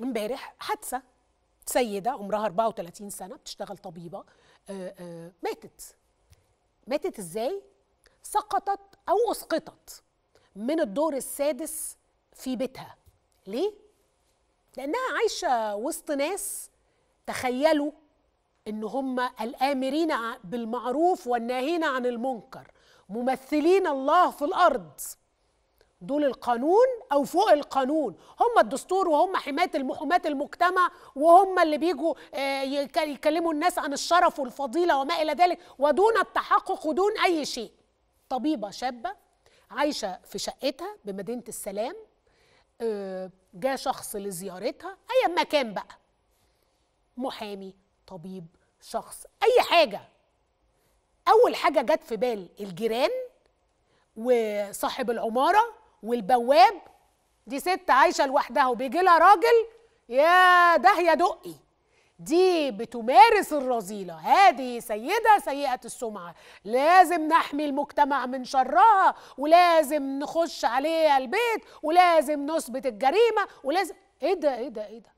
امبارح حادثه سيده عمرها 34 سنه بتشتغل طبيبه آه، آه، ماتت ماتت ازاي سقطت او اسقطت من الدور السادس في بيتها ليه لانها عايشه وسط ناس تخيلوا ان هم الامرين بالمعروف والناهين عن المنكر ممثلين الله في الارض دول القانون او فوق القانون هم الدستور وهم حمايه المحومات المجتمع وهم اللي بيجوا آه، يكلموا الناس عن الشرف والفضيلة وما إلى ذلك ودون التحقق ودون أي شيء طبيبة شابة عايشة في شقتها بمدينة السلام آه، جاء شخص لزيارتها أي مكان بقى محامي طبيب شخص أي حاجة أول حاجة جت في بال الجيران وصاحب العمارة والبواب دي ست عايشه لوحدها وبيجي لها راجل يا ده يا دقي دي بتمارس الرذيله هذه سيده سيئه السمعه لازم نحمي المجتمع من شرها ولازم نخش عليها البيت ولازم نثبت الجريمه ولازم ايه ده ايه ده ايه ده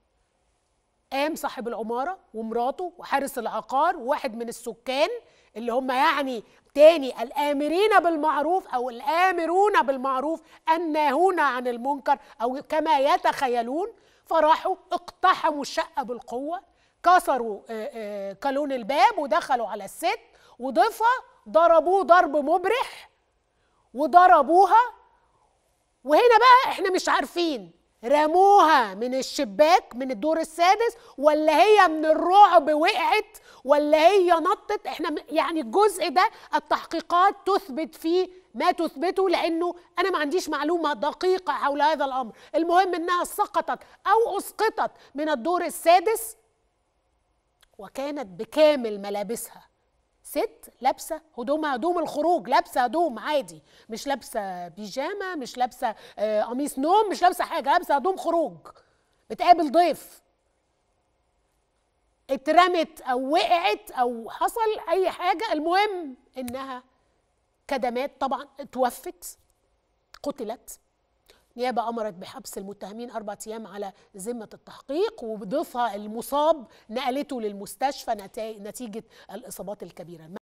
قام صاحب العماره ومراته وحارس العقار وواحد من السكان اللي هم يعني تاني الآمرين بالمعروف أو الآمرون بالمعروف الناهون عن المنكر أو كما يتخيلون فراحوا اقتحموا الشقة بالقوة كسروا آه، آه، كالون الباب ودخلوا على الست وضيفها ضربوه ضرب مبرح وضربوها وهنا بقى احنا مش عارفين رموها من الشباك من الدور السادس ولا هي من الرعب وقعت ولا هي نطت احنا يعني الجزء ده التحقيقات تثبت فيه ما تثبته لانه انا ما عنديش معلومه دقيقه حول هذا الامر المهم انها سقطت او اسقطت من الدور السادس وكانت بكامل ملابسها ست لابسه هدومها هدوم الخروج لابسه هدوم عادي مش لابسه بيجامه مش لابسه آه، قميص نوم مش لابسه حاجه لابسه هدوم خروج بتقابل ضيف اترمت او وقعت او حصل اي حاجه المهم انها كدمات طبعا اتوفت قتلت النيابه امرت بحبس المتهمين أربعة ايام على ذمه التحقيق وضيفها المصاب نقلته للمستشفى نتيجه الاصابات الكبيره